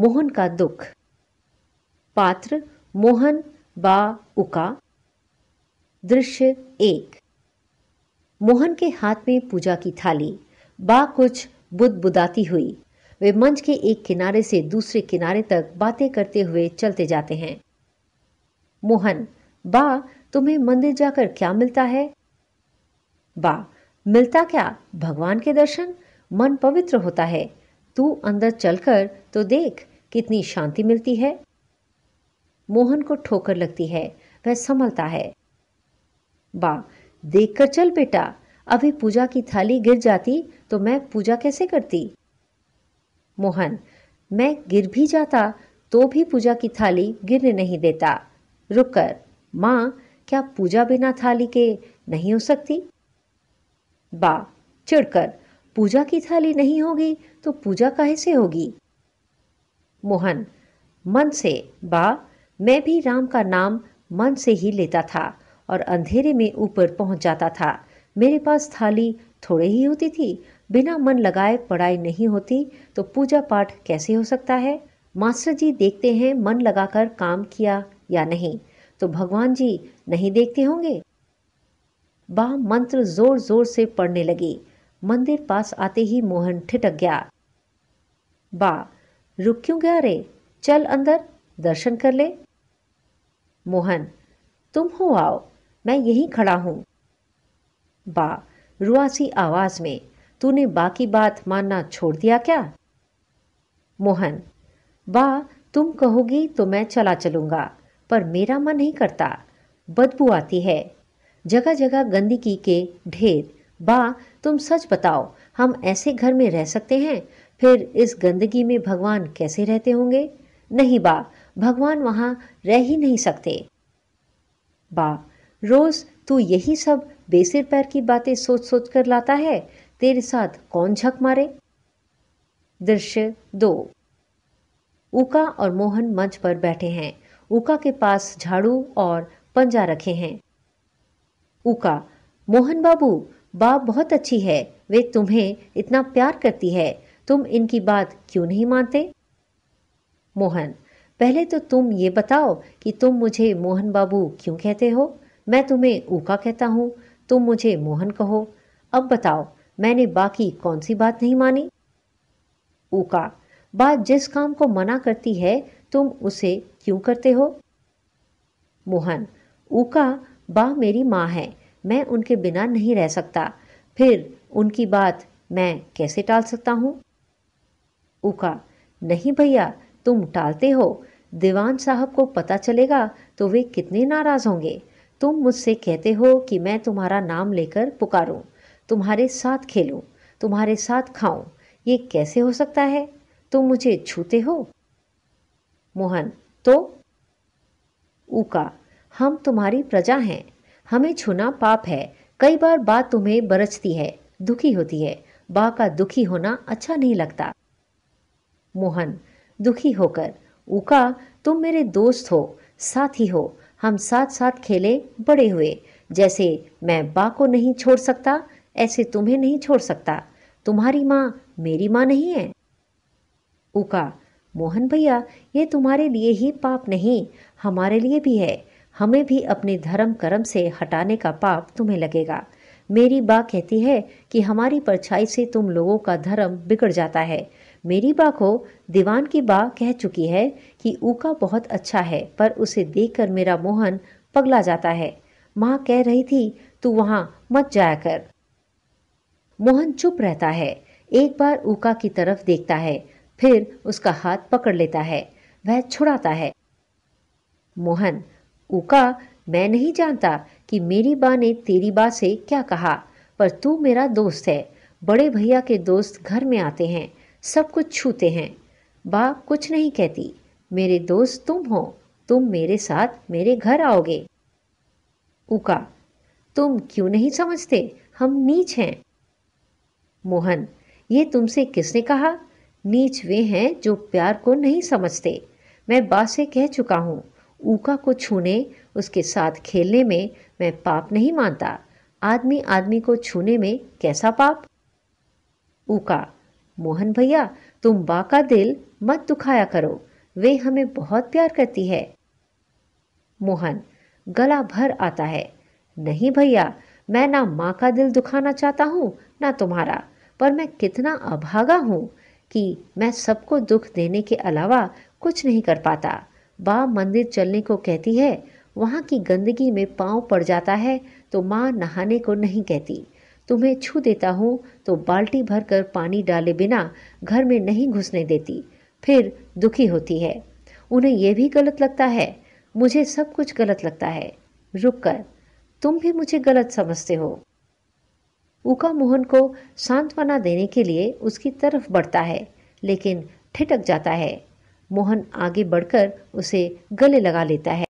मोहन का दुख पात्र मोहन बा उका दृश्य एक मोहन के हाथ में पूजा की थाली बा कुछ बुदबुदाती हुई वे मंच के एक किनारे से दूसरे किनारे तक बातें करते हुए चलते जाते हैं मोहन बा तुम्हें मंदिर जाकर क्या मिलता है बा मिलता क्या भगवान के दर्शन मन पवित्र होता है तू अंदर चलकर तो देख कितनी शांति मिलती है मोहन को ठोकर लगती है वह संभलता है बा देख कर चल बेटा अभी पूजा की थाली गिर जाती तो मैं पूजा कैसे करती मोहन मैं गिर भी जाता तो भी पूजा की थाली गिरने नहीं देता रुक कर मां क्या पूजा बिना थाली के नहीं हो सकती बा चिड़कर पूजा की थाली नहीं होगी तो पूजा काहे से होगी मोहन मन से बा मैं भी राम का नाम मन से ही लेता था और अंधेरे में ऊपर पहुंच जाता था मेरे पास थाली थोड़े ही होती थी बिना मन लगाए पढ़ाई नहीं होती तो पूजा पाठ कैसे हो सकता है मास्टर जी देखते हैं मन लगाकर काम किया या नहीं तो भगवान जी नहीं देखते होंगे बा मंत्र जोर जोर से पढ़ने लगी मंदिर पास आते ही मोहन ठिटक गया बा रुक क्यों गया रे चल अंदर दर्शन कर ले मोहन तुम हो आओ मैं यहीं खड़ा हूं बा रुआसी आवाज में तूने बाकी बात मानना छोड़ दिया क्या मोहन बा तुम कहोगी तो मैं चला चलूंगा पर मेरा मन नहीं करता बदबू आती है जगह जगह गंदगी के ढेर बा तुम सच बताओ हम ऐसे घर में रह सकते हैं फिर इस गंदगी में भगवान कैसे रहते होंगे नहीं बा भगवान वहां रह ही नहीं सकते बा रोज तू यही सब बेसिर पैर की बातें सोच सोच कर लाता है तेरे साथ कौन झक मारे दृश्य दो उका और मोहन मंच पर बैठे हैं उका के पास झाड़ू और पंजा रखे हैं उका मोहन बाबू बा बहुत अच्छी है वे तुम्हें इतना प्यार करती है तुम इनकी बात क्यों नहीं मानते मोहन पहले तो तुम ये बताओ कि तुम मुझे मोहन बाबू क्यों कहते हो मैं तुम्हें ऊका कहता हूँ तुम मुझे मोहन कहो अब बताओ मैंने बाकी कौन सी बात नहीं मानी ऊका बात जिस काम को मना करती है तुम उसे क्यों करते हो मोहन ऊका बा मेरी माँ है मैं उनके बिना नहीं रह सकता फिर उनकी बात मैं कैसे टाल सकता हूँ उका नहीं भैया तुम टालते हो दीवान साहब को पता चलेगा तो वे कितने नाराज़ होंगे तुम मुझसे कहते हो कि मैं तुम्हारा नाम लेकर पुकारूं, तुम्हारे साथ खेलूं, तुम्हारे साथ खाऊं, ये कैसे हो सकता है तुम मुझे छूते हो मोहन तो ऊका हम तुम्हारी प्रजा हैं हमें छूना पाप है कई बार बात तुम्हें बरचती है दुखी होती है बा का दुखी होना अच्छा नहीं लगता मोहन दुखी होकर उका तुम मेरे दोस्त हो साथ ही हो हम साथ साथ खेले बड़े हुए जैसे मैं बा को नहीं छोड़ सकता ऐसे तुम्हें नहीं छोड़ सकता तुम्हारी माँ मेरी माँ नहीं है उका मोहन भैया ये तुम्हारे लिए ही पाप नहीं हमारे लिए भी है हमें भी अपने धर्म कर्म से हटाने का पाप तुम्हें लगेगा मेरी बा कहती है कि हमारी परछाई से तुम लोगों का धर्म बिगड़ जाता है मेरी बा को दीवान की बा कह चुकी है कि ऊका बहुत अच्छा है पर उसे देखकर मेरा मोहन पगला जाता है माँ कह रही थी तू वहाँ मत जाया कर मोहन चुप रहता है एक बार ऊका की तरफ देखता है फिर उसका हाथ पकड़ लेता है वह छुड़ाता है मोहन उका मैं नहीं जानता कि मेरी बा ने तेरी बा से क्या कहा पर तू मेरा दोस्त है बड़े भैया के दोस्त घर में आते हैं सब कुछ छूते हैं बा कुछ नहीं कहती मेरे दोस्त तुम हो तुम मेरे साथ मेरे घर आओगे उका तुम क्यों नहीं समझते हम नीच हैं मोहन ये तुमसे किसने कहा नीच वे हैं जो प्यार को नहीं समझते मैं बा से कह चुका हूँ ऊका को छूने उसके साथ खेलने में मैं पाप नहीं मानता आदमी आदमी को छूने में कैसा पाप ऊका मोहन भैया तुम बा का दिल मत दुखाया करो वे हमें बहुत प्यार करती है मोहन गला भर आता है नहीं भैया मैं ना माँ का दिल दुखाना चाहता हूँ ना तुम्हारा पर मैं कितना अभागा हूँ कि मैं सबको दुख देने के अलावा कुछ नहीं कर पाता बा मंदिर चलने को कहती है वहाँ की गंदगी में पाँव पड़ जाता है तो माँ नहाने को नहीं कहती तुम्हें छू देता हूँ तो बाल्टी भर कर पानी डाले बिना घर में नहीं घुसने देती फिर दुखी होती है उन्हें यह भी गलत लगता है मुझे सब कुछ गलत लगता है रुक कर तुम भी मुझे गलत समझते हो उका मोहन को सांत्वना देने के लिए उसकी तरफ बढ़ता है लेकिन ठिटक जाता है मोहन आगे बढ़कर उसे गले लगा लेता है